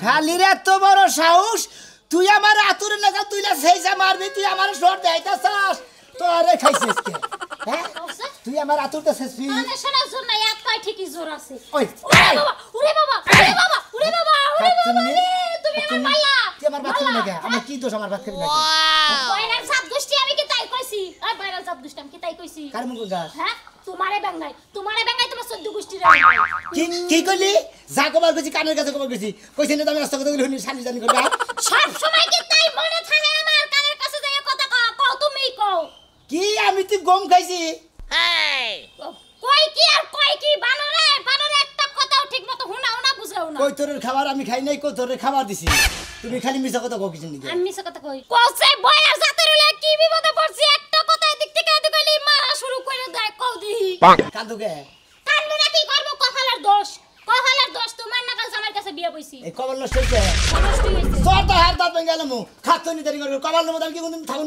শালির এত বড় সাহস তুই আমার আতুর নাকা তুইলা সেইসা মারবি তুই আমার সর দেয়তা চাস তো আরে খাইছিস কে হ্যাঁ? তুই আমার আতুরটা শেষবি মানে শোনা জোর নাই এক পায় ঠিকই জোর আছে ওই ওরে বাবা ওরে বাবা ওরে বাবা ওরে বাবা তুমি আমার পাল্লা তুই আমার বাত করি নাকি আমার কি দোষ আমার বাত করি নাকি বাইরের সাত গোষ্ঠী আমি কি তাই কইছি আর বাইরের সাত গোষ্ঠী আমি কি তাই কইছি কার মুখ গাছ হ্যাঁ তোমারে তোমারে তোমার সদ্য গোষ্ঠীর কি যা কবার গেছি কানের কাছে কবার গেছি কইছে না রাস্তা কথা জানি সব সময় কি তাই মনে থাকে আমার কানের কাছে যাই কথা কও কও তুমি কও কি আমি গম খাইছি এই কই কি আর কই কি বানরে বানরে একটা কথাও ঠিক মতো হুনাও না বুঝাও না কই তোর খাবার আমি খাই নাই কই তোর খাবার দিছি তুমি খালি মিছা কথা কও কিছু আমি মিছা কথা কই কইছে বয়ার জাতের হলে কি বিপদে পড়ছি তিন দিন আগে জুতা এনে দিলাম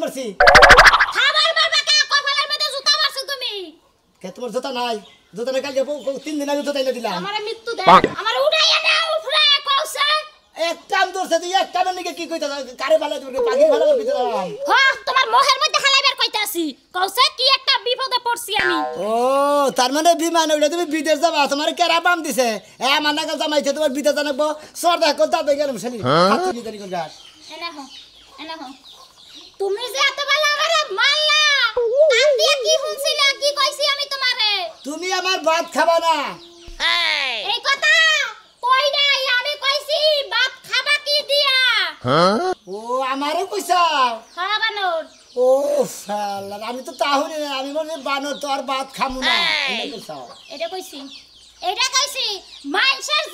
মৃত্যু দে আমার কওছে এক কাম কি কইতা কারে ভালো তুমি পাখি ভালো কইতা হ্যাঁ কওছে কি একটা বিপদে পড়ছি আমি ও তার মানে বিমান তুমি বিদেশ যাবা তোমার কেরা বাম দিছে এ আমার নাগাল জামাইছে তোমার বিদেশ জানাবো সর দেখো গেলাম শালি যাস এনা এনা তুমি যে এত আমারে মারলা কি কি কইছি আমি তোমারে তুমি আমার ভাত খাবা না এই কথা কই নাই আমি কইছি ভাত খাবা কি দিয়া হ্যাঁ ও আমারে কইছা খাবা ও সালা আমি তো তাহলে আমি মনে বানো তো আর ভাত খামু না এটা কইছি এটা কইছি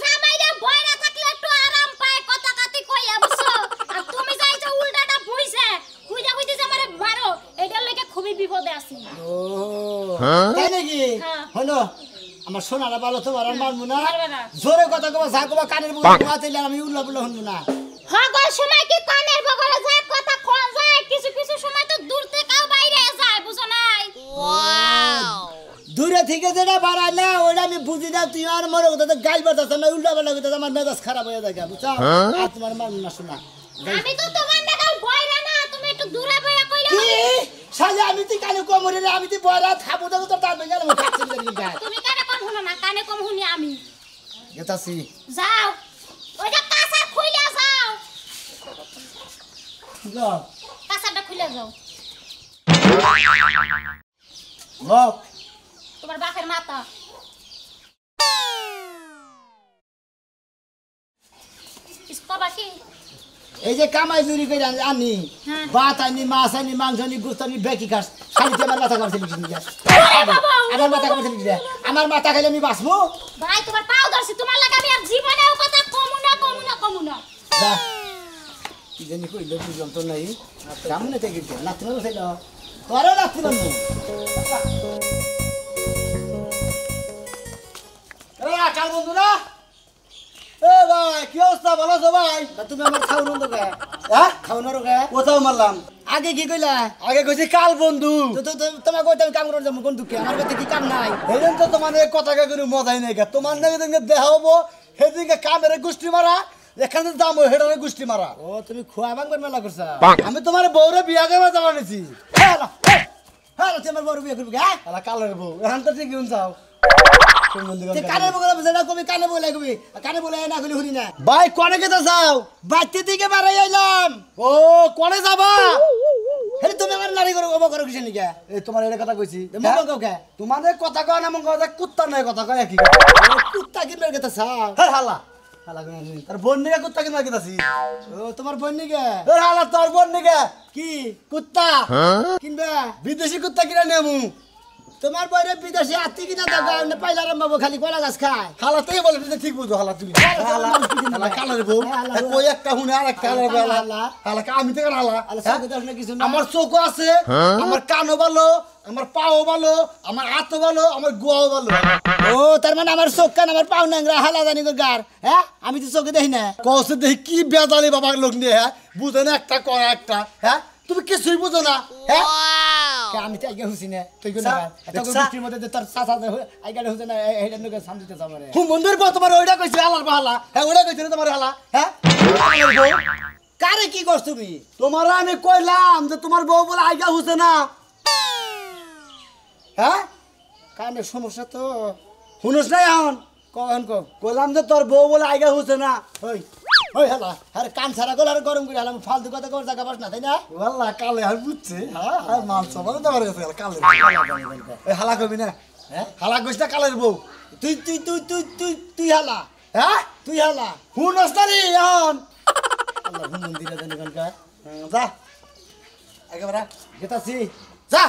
জামাইরা বইরা থাকলে একটু আরাম পায় কথা আর তুমি যাইছো উল্টাটা আমারে মারো এটার খুবই বিপদে আছি ও হ্যাঁ? তাই নাকি হ্যাঁ। হলো আমার সোনারা ভালো তো আর না জোরে কথা কবা যা কবা কানের বগলে ঘুমাতে আমি উল্লা পুল্লা না হ্যাঁ গো সময় কি কানের বগলে দূরে থেকে যেটা বাড়াই না ওটা আমি বুঝি না তুই আর মরে কথা গাল বাড়তেছে না উল্টা পাল্টা কথা আমার মেজাজ খারাপ হয়ে থাকে বুঝছো হ্যাঁ? আর তোমার মান না শোনা আমি তো তোমার নাগাল বইরা না তুমি একটু দূরে বইয়া কইলা শালা আমি তুই কানে কম হরে আমি তুই বইরা খাবো তো তোর তার বেঙ্গাল আমি খাচ্ছি না তুমি কানে কম হুনো না কানে কম হুনি আমি গেতাছি যাও ওই কাঁচা খুইলা যাও কাঁচাটা খুইলা যাও নখ তোমার বাপের মাথা এই যে কামাই চুরি করে আনি হ্যাঁ। ভাত আনি মাছ আনি মাংস আনি গোস্ত আনি বেকি খাস শাড়িতে আমার মাথা কামছে লিখে আমার মাথা কামছে লিখে আমার মাথা খাইলে আমি বাঁচবো ভাই তোমার পাও ধরছি তোমার লাগে আমি আর কথা কমু না কমু না কমু না কি জানি কইলে বুঝলাম তো নাই সামনে থেকে না তুমি త్వరగా వస్తున్నాను কার বন্ধুরা এ কি অবস্থা ভালো ভাই তুমি হ্যাঁ? মারলাম আগে কি কইলা আগে কাল বন্ধু কাম বন্ধুকে কি কাম নাই তো মজাই নাই সেদিনকে কামের গোষ্ঠী মারা এখানে দাম হেডারে গুষ্টি মারা ও তুমি খোয়া ভাঙবেন মেলা করছা আমি তোমার বউরে বিয়া করবা যাবা নিছি হ্যাঁ হ্যাঁ, হ্যাঁ, হ্যাঁ, হ্যাঁ তুমি আমার বউরে বিয়া করবি হ্যাঁ আলা কালের বউ এখন তো ঠিক যাও কবি কানে বলে কবি কানে বলে না গলি হুরি না ভাই কোনে কে যাও বাচ্চা দিকে বাড়াই আইলাম ও কোনে যাবা হেরে তুমি আমার নারী করো অবাক করো কিছু নিকে এই তোমার এর কথা কইছি মঙ্গল কাউকে তোমাদের কথা কয় না মঙ্গল কথা কুত্তা নয় কথা কয় কি কুত্তা কি বের কথা চাও তার কুত্তা ও তোমার তোর কি কুত্তা হ্যাঁ? বিদেশি কুত্তা কিনা নেমু তোমার বইরে বিদেশে আত্মি কিনা দেখো আমি হ্যাঁ। পাইলা রাম বাবু খালি কলা গাছ খায় হালা তাই বলে তুমি ঠিক বুঝো হালা তুমি হ্যাঁ, হালা কালার বউ ওই হ্যাঁ, একটা হুনে আর একটা হালা হালা হালা আমি তো হালা আমার চোখ আছে আমার কানও ভালো আমার পাও ভালো আমার হাত ভালো আমার গুয়াও ভালো ও তার মানে আমার চোখ কান আমার পাও নাংরা হালা জানি গো গার হ্যাঁ আমি তো চোখে দেখি না কসে দেখি কি বেজালি বাবার লোক নিয়ে হ্যাঁ বুঝে না একটা করা একটা হ্যাঁ তুমি কিছুই বুঝো না হ্যাঁ আমি তো আগে হুসি না তুই কোন এত গোষ্ঠীর মধ্যে তোর সাথে আগে হুসি না এইটা নুকে শান্তি দিতে যাবে হু মন্দির পর তোমার ওইটা কইছে আলার বাহালা হ্যাঁ ওইটা কইছে তোমার হালা হ্যাঁ কারে কি করছ তুমি তোমার আমি কইলাম যে তোমার বউ বলে আগে হুসে না হ্যাঁ কানে সমস্যা তো শুনোস নাই এখন কখন কইলাম যে তোর বউ বলে আগে হুসে না ওই ওই হেলা আরে কান সারা গেল গরম করে হেলাম ফালতু কথা করে জায়গা পাস না তাই না ওয়াল্লা কালে আর বুঝছে হ্যাঁ মাল সবার দেওয়ার গেছে কালে ওই হালা কবি না হ্যাঁ হালা কইস না কালের বউ তুই তুই তুই তুই তুই তুই হালা হ্যাঁ তুই হালা হুন অস্তারি এখন আল্লাহ হুন মন্দিরে জানি কালকা হ্যাঁ, যা একেবারে গেতাছি যা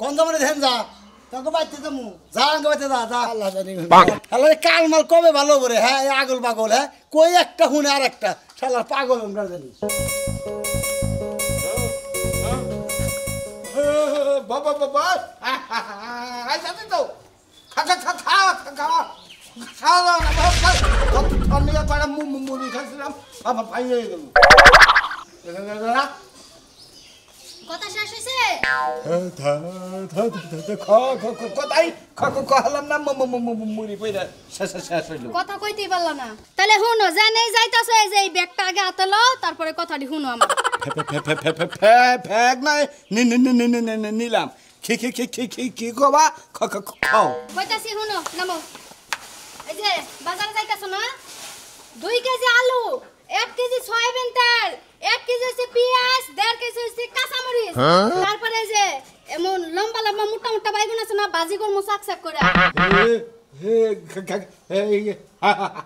কোন জামানে ধ্যান যা তোকে বাইতে যাবো যা আগে বাইতে যা যা কাল মাল কবে ভালো করে হ্যাঁ আগল পাগল হ্যাঁ কই একটা হুনে আর একটা শালার পাগল আমরা জানি বাবা বাবা আইসাতে তো খা খা খা খা খাওয়া না আমি পাড়া মুড়ি খাইছিলাম আমার ভাই হয়ে গেল কথা কইতেই পারলাম না তাহলে হুনো জানে যাইতাছো এই যে এই ব্যাগটা আগে হাতে লও তারপরে কথাটি হুনো আমার ফ্যাক নাই নিলাম কি কি কি কি কি কি গোবা খাও কইতাছি হুনো নামো এই বাজারে যাইতাছো না দুই কেজি আলু এক কেজি সয়াবিন তেল এক কেজি হচ্ছে পেঁয়াজ দেড় কেজি হচ্ছে কাঁচামরিচ হ্যাঁ? তারপরে যে এমন লম্বা লম্বা মোটা মোটা বাইগুন আছে না ভাজি করব শাক শাক করে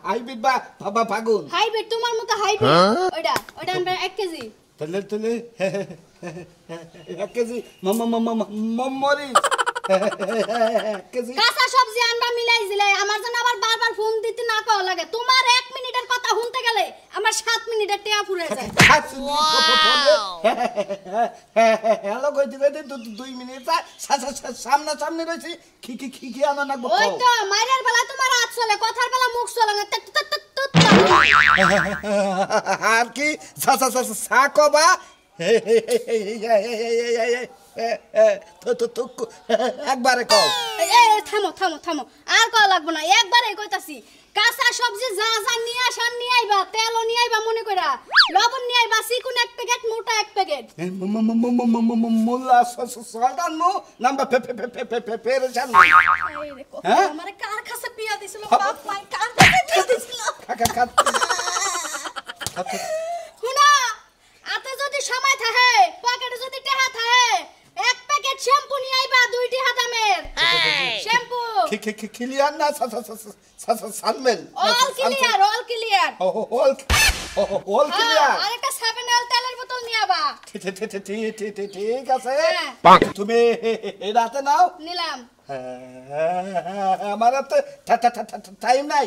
হাইব্রিড বা বাবা ফাগুন হাইব্রিড তোমার মতো হাইব্রিড হ্যাঁ? ওইটা ওইটা আমরা এক কেজি তাহলে তাহলে এক কেজি মামা মামা মরিচ কাঁচা সবজি আমরা মিলাই দিলাই আমার জন্য আবার বারবার ফোন দিতে না কও লাগে তোমার এক মিনিটের কথা শুনতে গেলে আমার সাত মিনিটের টেয়া ফুরে যায় দুই মিনিট সামনা সামনে রয়েছি খিকি খিকি কি কি আমার না ওই তো মায়ের বেলা তোমার হাত চলে কথার বেলা মুখ চলে না আর কি সা সা সা কবা একবারে কও থামো থামো থামো আর কল লাগবো না একবারে কইতাছি কাঁচা সবজি যা যা নিয়ে আসান নিয়ে আইবা তেলও নিয়ে আইবা মনে কইরা লবণ নিয়ে আইবা সিকুন এক প্যাকেট মোটা এক প্যাকেট মোল্লা সলতান মো নাম্বার ফে ফে ফে ফে ফে ফে রে জান হ্যাঁ আমারে কার কাছে পিয়া দিছিল হ্যাঁ, বাপ মাই কার কাছে পিয়া হ্যাঁ, দিছিল কাকা কাকা হুনা আতে যদি সময় থাকে পকেটে যদি টাকা থাকে প্যাকেট শ্যাম্পু নিয়ে আইবা দুইটি হাতামের শ্যাম্পু ক্লিয়ার না all clear all clear all all clear all তেলের বোতল নিয়ে আবা ঠিক আছে হ্যাঁ। তুমি রাতে নাও নিলাম হ্যাঁ, হ্যাঁ, আমার তো টাইম নাই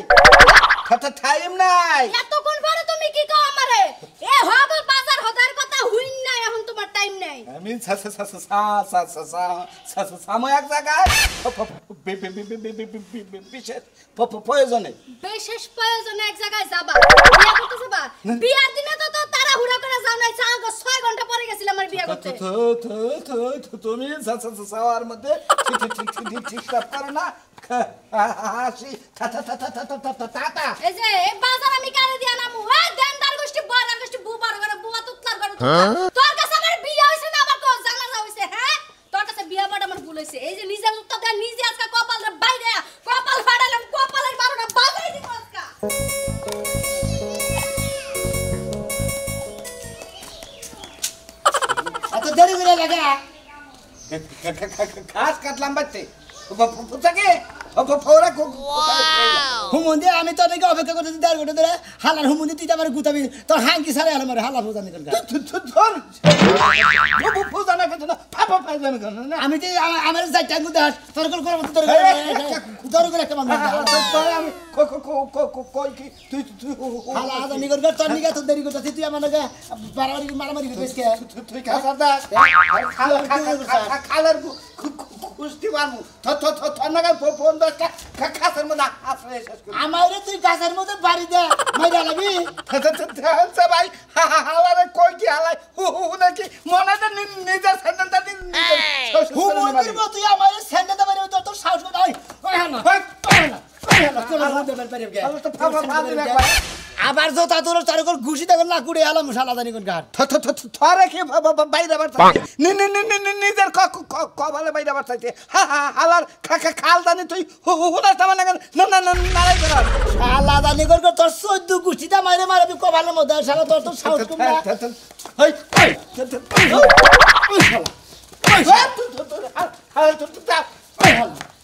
টাইম নাই তুমি কি কও আমারে এ হবল বাজার হদার কথা হুই নাই এখন তোমার টাইম নাই আমি সা সা সা সা সা সা সা সা সা সামো এক জায়গায় বিশেষ প্রয়োজনে বিশেষ প্রয়োজনে এক জায়গায় যাবা বিয়া করতে যাবা বিয়ার দিনে তো তো তারা হুড়া করে যাও নাই চা গো 6 ঘন্টা পরে গেছিলাম আমার বিয়া করতে তো তো তো তুমি সা সা সা সাওয়ার মধ্যে ঠিক ঠিক ঠিক ঠিক করো না হাসি তা তা তা তা তা তা তা তা এই যে বাজার আমি কারে দিয়া নামু ওই দেনদার গোষ্ঠী বড় গোষ্ঠী বুবার করে বুবা তুতলার করে তো আজকে নিজে আজকে কপাল বাইরে কপাল ফাটালাম কপালের বারোটা বাজাই দিব আজকে এত দেরি করে লাগা খাস কাটলাম বাচ্চা পুতাকে ফোরা হুমুন্দি আমি তো নাকি অপেক্ষা করতেছি দেড় ঘন্টা ধরে হালার হুমুন্দি তুই আমার গুতাবি তোর হাঙ্কি সারে হালাম হালা ফোজানি কেন ফোজানা কেন ফাপা ফাইজানি কেন আমি তো আমার যাইতে আঙ্গু দাস তোর কোন করে তোর তোর মানুষ ফোন কাছের মধ্যে আশ্রয় শেষ করি আমারে তুই কাছের মধ্যে বাড়ি দে মাইরা লাগি ধানসা ভাই হাওয়ারে কই কি হালাই হু হু নাকি মনে তো নিজের সেন্ডেলটা দিন হু বলবো তুই আমারে সেন্ডেলটা বাড়ি তোর তোর সাহস নাই ওই হানা ওই হ্যাঁ। হানা ওই হানা তোর আমাদের বাড়ি গে আলো তো ফাফা ফাফা আবার যত তোর তার উপর ঘুষি দেখো না কুড়ে আলো মশালা জানি কোন গান থ থ থ থ রেখে বাইরে আবার থাকে নি নি নি নি নিজের ক ক বলে বাইরে আবার থাকে হা হা হালার খা খা খাল দানি তুই হু হু হু না না না না না না লাই কর শালা জানি কর তোর সদ্য ঘুষি দা মারে মারে ক ভালো মধ্যে শালা তোর তো সাউন্ড কম না হই হই শালা হই হই তোর তোর হাল তোর তোর হাল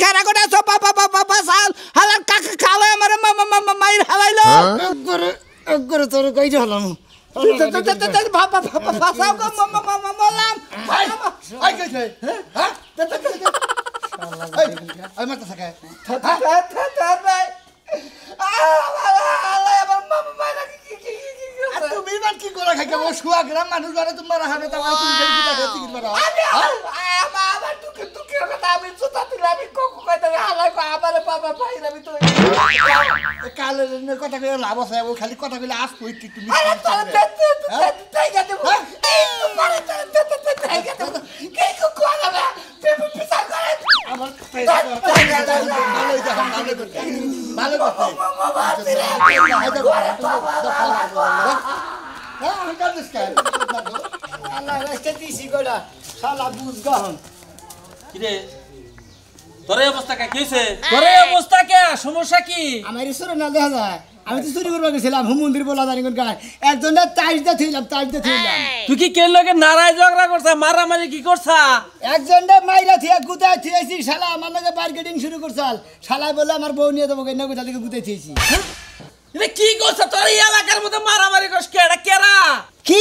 কেরাকোটা সব বাবা বাবা বাসাল হালার কাকা কালো আমার মায়ের হালাইলো একবারে একবারে তোর গাইজে হলাম আমার আর কি করে খাই কেমন শুয়া গ্রাম মানুষ বারে তোমার হারে তা আমি আমার দুঃখে দুঃখে কথা আমি জুতা তুলে আমি কোকো কইতে হালাই আমারে বাবা ভাই আমি তো কালের কথা কইলে লাভ আছে ও খালি কথা কইলে আস কই তুমি আরে তোর তাই এই তাই কে কো করে আমার ভালো ভালো ভালো হ্যাঁ, হুম মন্দির বলা জানি কোন গায় একজন তাইজ দা থইলাম কেন লগে নারায় ঝগড়া করছা মারামারি কি করছা একজন দা মাইরা থিয়া থিয়েছি শালা আমার লগে বার্গেটিং শুরু করছাল শালা বলে আমার বউ নিয়ে দেবো থিয়েছি এটা কি করছ তোর এই এলাকার মধ্যে মারামারি করছ কে এটা কেরা কি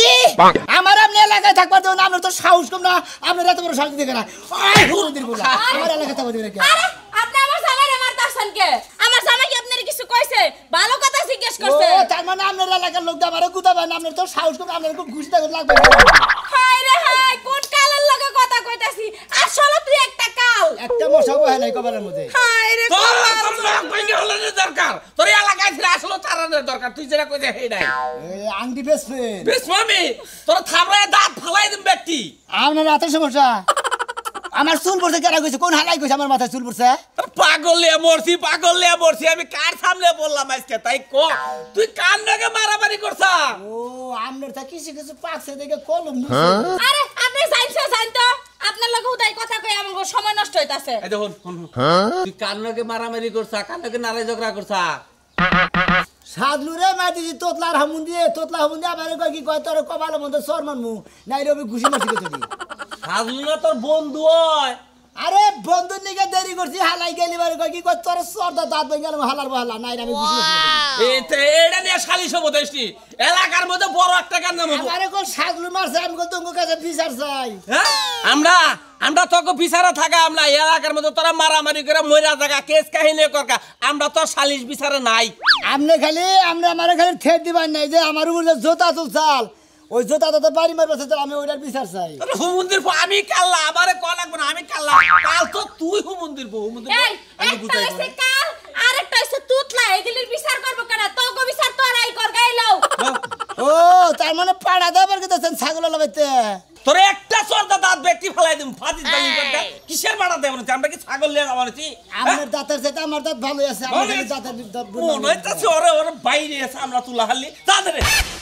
আমার আপনি এলাকায় থাকবার দেবেন আপনার তো সাহস কম না আপনার এত বড় সাহস দিকে না আমার এলাকায় থাকবার দেবেন আপনি আমার আমার কিছু কইছে ভালো কথা জিজ্ঞেস করছে ও তার মানে আপনার এলাকার লোক তো সাহস করে আপনার খুব লাগবে হাই রে হাই কোন কালের লগে কথা কইতাছি আসলে তুই একটা কাল একটা মশা বহে নাই মধ্যে হাই রে তোর তোর লোক দরকার তোর এলাকায় ফিরে আসলো তারানের দরকার তুই যেটা কইতে হেই নাই আংটি বেসবে বেসমামি তোর থাবড়ায় দাঁত ফালাই দিম ব্যক্তি আপনার রাতের সমস্যা আমার চুল পড়ছে কেনা কইছে কোন হালাই কইছে আমার মাথায় চুল পড়ছে নিয়ে মরছি পাগলিয়া মরছি আমি কার সামনে বললাম আজকে তাই ক তুই কার মারামারি করছা ও আমনের তা দেখে কলম হ্যাঁ? আরে আপনি সাইনসা সাইন তো আপনার লগে উদাই কথা কই আমার সময় নষ্ট হইতাছে এই দেখুন হ্যাঁ? তুই মারামারি ঝগড়া করছা রে হামুন দিয়ে তোতলা কি কয় তোর কপালে আমি তোর বন্ধু হয় আরে বন্ধু নিকে দেরি করছি হালাই গেলি বারে কই কি কর তোর সর্দা দাঁত ভেঙে গেল হালার বহালা নাই আমি বুঝি এতে এটা নিয়ে সালিশ হবো দেশনি এলাকার মধ্যে বড় একটা গান নাম আরে কোন সাগলু মারছে আমি কো তোমার কাছে বিচার চাই হ্যাঁ? আমরা আমরা তোকে বিচারা থাকা আমরা এলাকার মধ্যে তোরা মারামারি করে মইরা থাকা কেস কাহিনী করকা আমরা তো সালিশ বিচারে নাই আমনে খালি আমরা আমার খালি ঠেট দিবার নাই যে আমার উপরে জোতা তো চাল ওই জোতা তো বাড়ি মারবে আমি ওইটার বিচার চাই হুমুন্দির আমি কাল্লা আমার কল কাল তো তুই হো মন্দির বউ মন্দির এই একটা হইছে কাল আর একটা হইছে তুতলা এগুলির বিচার করব কেন তো গো বিচার তো আর আই কর গাইলাও ও তার মানে পাড়া দেবার কি দেন ছাগল লাবাইতে তোরে একটা সর্দা দাঁত ব্যক্তি ফেলাই দিম ফাজিল দালি করতে কিসের বাড়া দেব না আমরা কি ছাগল নিয়ে যাব নাকি হ্যাঁ? আমার দাঁতের সাথে আমার দাঁত ভালো আছে আমার দাঁতের দাঁত মনে হইতাছে ওরে ওরে বাইরে আছে আমরা তুলা হালি দাঁতের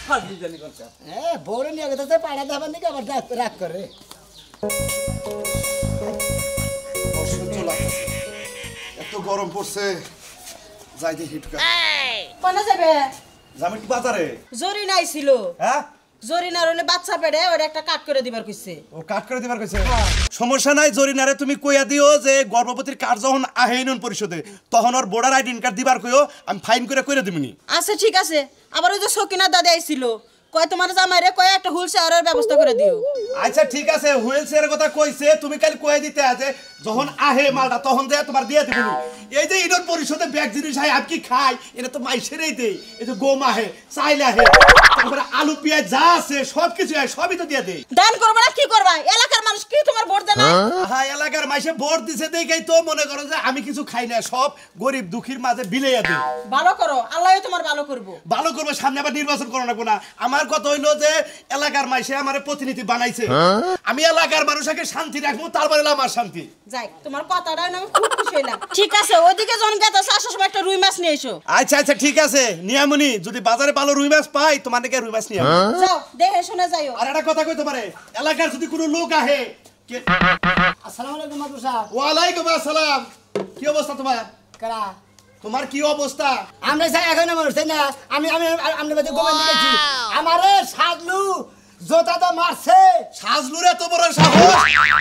ফাজিল দালি করতে এ বউরে নিয়ে গেতে পাড়া দেবার নাকি আবার রাগ করে হ্যাঁ? একটা ও সমস্যা নাই জরিনারে তুমি কইয়া দিও যে গর্ভবতীর কার যখন আহেনন পরিষদে তখন ওর বোর্ডার আইডেন্টি কার্ড দিবার কইও আমি ফাইন করে কইরা দিমনি আচ্ছা ঠিক আছে আবার ওই যে সকিনা দাদা আইছিল কয় তোমার একটা ব্যবস্থা করে দিও আচ্ছা ঠিক আছে কথা কইছে তুমি কাল দিতে আছে যখন আহে মালটা তখন যে তোমার দিয়ে এই যে ইডন পরিষদে ব্যাগ জিনিস হয় আমি খাই এটা তো দেই এই যে আহে আহে তারপরে আলু পেঁয়াজ যা আছে সব কিছু হয় সবই তো দিয়ে দেই দান না কি করবা এলাকার মানুষ কি তোমার ভোট দেয় না হ্যাঁ এলাকার মাইসে ভোট দিছে দেখেই তো মনে করো যে আমি কিছু খাই না সব গরিব দুঃখীর মাঝে বিলাইয়া দেই ভালো করো আল্লাহই তোমার ভালো করবো ভালো করবো সামনে আবার নির্বাচন করো না কোনা আমার আমার কথা হইলো যে এলাকার মাইসে আমার প্রতিনিধি বানাইছে হ্যাঁ? আমি এলাকার মানুষকে শান্তি রাখবো তারপরে আমার শান্তি যাই তোমার কথাটা আমি খুব খুশি হইলাম ঠিক আছে ওইদিকে জন গেতা শাশুড় সব একটা রুই মাছ নিয়ে এসো আচ্ছা আচ্ছা ঠিক আছে নিয়ামুনি যদি বাজারে ভালো রুই মাছ পাই তোমার দিকে রুই মাছ নিয়ে হ্যাঁ? যাও দেখে শুনে যাইও আর একটা কথা কইতে পারে এলাকার যদি কোনো লোক আহে আসসালামু আলাইকুম মাদুসা ওয়া আলাইকুম আসসালাম কি অবস্থা তোমার কারা তোমার কি অবস্থা আমরা চাই এখন আমার না আমি আমি আপনার বাড়িতে গোবেন দিয়েছি আমারে সাজলু জোতাটা মারছে সাজলুর এত বড় সাহস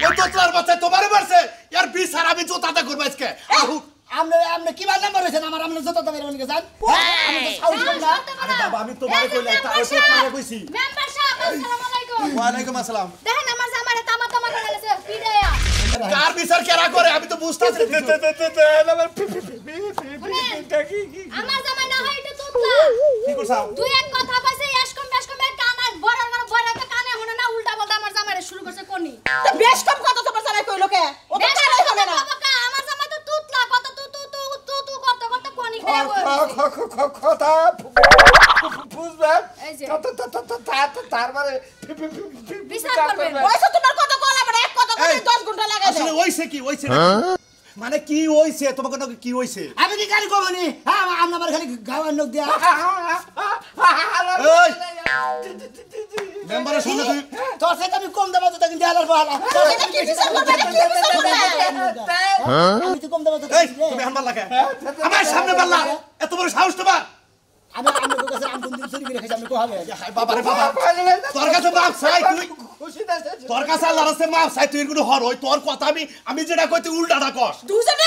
ওই তোতলার বাচ্চা তোমার মারছে আর বিচার আমি জোতাটা করব আজকে আহু আপনি আপনি কি বার নাম্বার হয়েছেন আমার আপনি জোতাটা মেরে গেছেন আমি তো সাহস করব না আরে বাবা আমি তোমারে কইলে তা ওই কইছি মেম্বার সাহেব আসসালামু আলাইকুম ওয়া আলাইকুম আসসালাম দেখেন আমার জামারে তামা তামা করে গেছে কার বিচার কেরা করে আমি তো বুঝতাছি না এটা কি আমার জামাই না হয় এটা তোতলা কি করছাও তুই এক কথা কইছে এসকম বেসকম এক কান আর বড় বড় বড় তো কানে হনে না উল্টা বলতে আমার জামাইরে শুরু করছে কোনি তো বেসকম কথা তো জামাই কইলো কে ও তো কানে হনে না আমার জামাই তো তোতলা কত তু তু তু তু তু করতে করতে কোনি খেয়ে কথা বুঝবে কত তা তা তা তার মানে বিচার করবেন ওইসব তোমার কত গলা মানে এক কথা কইলে 10 ঘন্টা লাগে আসলে ওইসে কি ওইসে হ্যাঁ? মানে কি হইছে তোমাকে কি হইছে গালি কবনি হ্যাঁ আমি আমার খালি গাওয়ার লোক দিয়া মেম্বারের সামনে তুই তোর সাথে আমি কম দেবো তো কিন্তু আলার বহালা তোর সাথে কম দেবো হ্যাঁ? তো তুমি হাম্বার লাগে হ্যাঁ? আমার সামনে বাল্লা এত বড় সাহস তোমার আমি আমি তোর কাছে আমি তোর কাছে চাই আল্লাহর কাছে মাপ চাই তুই কোনো হর হই তোর কথা আমি আমি যেটা কই তুই উল্টাটা কর দুজনে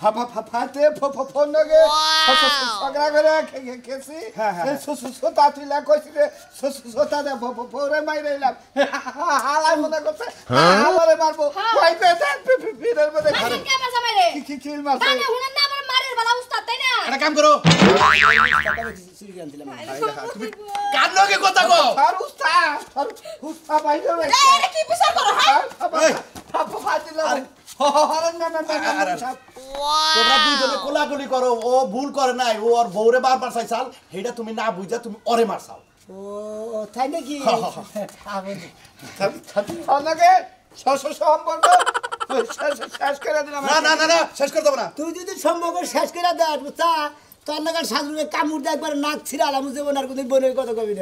ফাতে ফোনগে সগরা করে খেছি সোতা তুইলা কইছি রে সোতা দে ফোরে মাইরাইলাম হালাই মনে করছে হালারে মারবো কই দে দে ফিরের মধ্যে ঘরে কি মারছ মাইরে কি কি মারছ তাহলে হুনন না আমার মারের বালা উস্তাদ তাই না একটা কাম করো তুমি কার লগে কথা কও আর উস্তাদ আর উস্তাদ বাইরে কি বিচার করো হ্যাঁ ফাতে দিলাম করো ও ভুল নাই ওর তুমি না বুঝা তুমি মারছাও করে নাগার একবার নাক ছিড়া আলাম যাবো আর বোনের কথা কবি না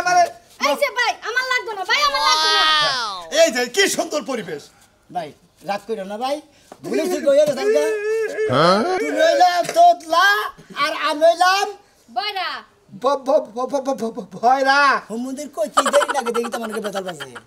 আমার আমার লাগবে না ভাই আমার লাগবে না এই যে কি সুন্দর পরিবেশ ভাই রাগ করো না ভাই ভুলেছি কইয়া দেন তুমি হইলাম তোতলা আর আমি বড়া ভয়রা হোমন্দির কই কি দেরি লাগে দেখি তোমাকে বেতাল বাজে